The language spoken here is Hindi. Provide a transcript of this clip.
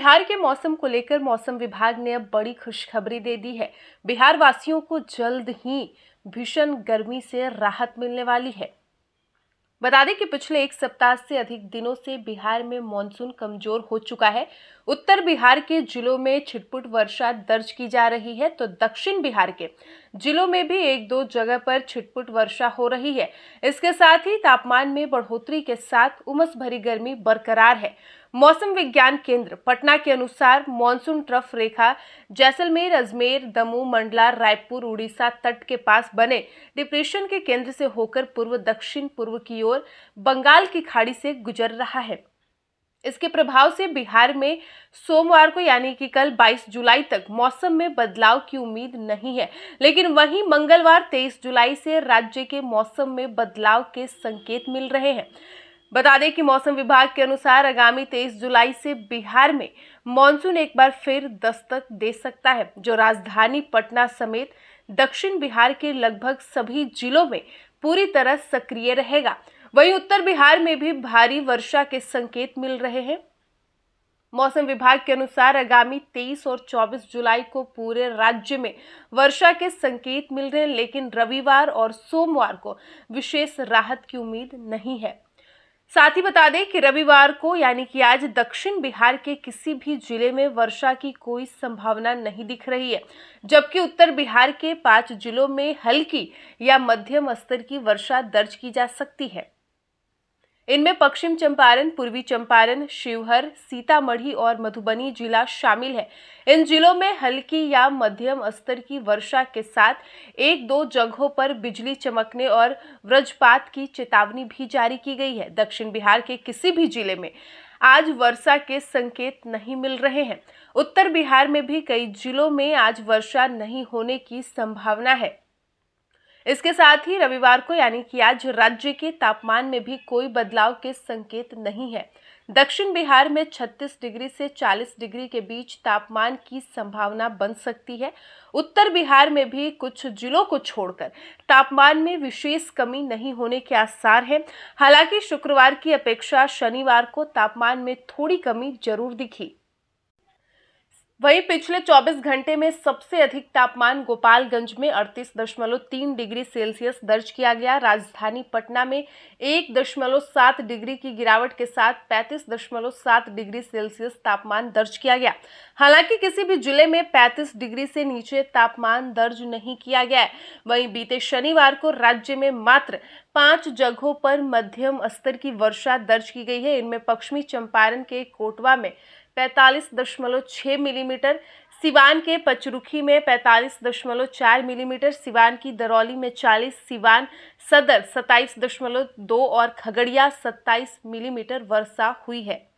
बिहार के मौसम को लेकर मौसम विभाग ने अब बड़ी खुशखबरी दे दी है बिहार वासियों को जल्द ही भीषण गर्मी से राहत मिलने वाली है बता दें कि पिछले एक सप्ताह से अधिक दिनों से बिहार में मानसून कमजोर हो चुका है उत्तर बिहार के जिलों में छिटपुट वर्षा दर्ज की जा रही है तो दक्षिण बिहार के जिलों में भी एक दो जगह पर छिटपुट वर्षा हो रही है इसके साथ ही तापमान में बढ़ोतरी के साथ उमस भरी गर्मी बरकरार है मौसम विज्ञान केंद्र पटना के अनुसार मॉनसून ट्रफ रेखा जैसलमेर अजमेर दमू मंडला रायपुर उड़ीसा तट के पास बने डिप्रेशन के केंद्र से होकर पूर्व दक्षिण पूर्व की ओर बंगाल की खाड़ी से गुजर रहा है इसके प्रभाव से बिहार में सोमवार को यानी कि कल 22 जुलाई तक मौसम में बदलाव की उम्मीद नहीं है लेकिन वहीं मंगलवार 23 जुलाई से राज्य के मौसम में बदलाव के संकेत मिल रहे हैं बता दें कि मौसम विभाग के अनुसार आगामी 23 जुलाई से बिहार में मानसून एक बार फिर दस्तक दे सकता है जो राजधानी पटना समेत दक्षिण बिहार के लगभग सभी जिलों में पूरी तरह सक्रिय रहेगा वहीं उत्तर बिहार में भी भारी वर्षा के संकेत मिल रहे हैं मौसम विभाग के अनुसार आगामी 23 और 24 जुलाई को पूरे राज्य में वर्षा के संकेत मिल रहे हैं लेकिन रविवार और सोमवार को विशेष राहत की उम्मीद नहीं है साथ ही बता दें कि रविवार को यानी कि आज दक्षिण बिहार के किसी भी जिले में वर्षा की कोई संभावना नहीं दिख रही है जबकि उत्तर बिहार के पांच जिलों में हल्की या मध्यम स्तर की वर्षा दर्ज की जा सकती है इनमें पश्चिम चंपारण पूर्वी चंपारण शिवहर सीतामढ़ी और मधुबनी जिला शामिल है इन जिलों में हल्की या मध्यम स्तर की वर्षा के साथ एक दो जगहों पर बिजली चमकने और वज्रपात की चेतावनी भी जारी की गई है दक्षिण बिहार के किसी भी जिले में आज वर्षा के संकेत नहीं मिल रहे हैं उत्तर बिहार में भी कई जिलों में आज वर्षा नहीं होने की संभावना है इसके साथ ही रविवार को यानी कि आज राज्य के तापमान में भी कोई बदलाव के संकेत नहीं है दक्षिण बिहार में 36 डिग्री से 40 डिग्री के बीच तापमान की संभावना बन सकती है उत्तर बिहार में भी कुछ जिलों को छोड़कर तापमान में विशेष कमी नहीं होने के आसार हैं हालांकि शुक्रवार की अपेक्षा शनिवार को तापमान में थोड़ी कमी जरूर दिखी वहीं पिछले 24 घंटे में सबसे अधिक तापमान गोपालगंज में 38.3 डिग्री सेल्सियस दर्ज किया गया राजधानी पटना में 1.7 डिग्री की गिरावट के साथ 35.7 डिग्री सेल्सियस तापमान दर्ज किया गया हालांकि किसी भी जिले में 35 डिग्री से नीचे तापमान दर्ज नहीं किया गया है वहीं बीते शनिवार को राज्य में मात्र पांच जगहों पर मध्यम स्तर की वर्षा दर्ज की गई है इनमें पश्चिमी चंपारण के कोटवा में पैंतालीस दशमलव छः मिलीमीटर सिवान के पचरुखी में पैंतालीस दशमलव चार मिलीमीटर सिवान की दरौली में चालीस सिवान सदर सत्ताईस दशमलव दो और खगड़िया सत्ताईस मिलीमीटर वर्षा हुई है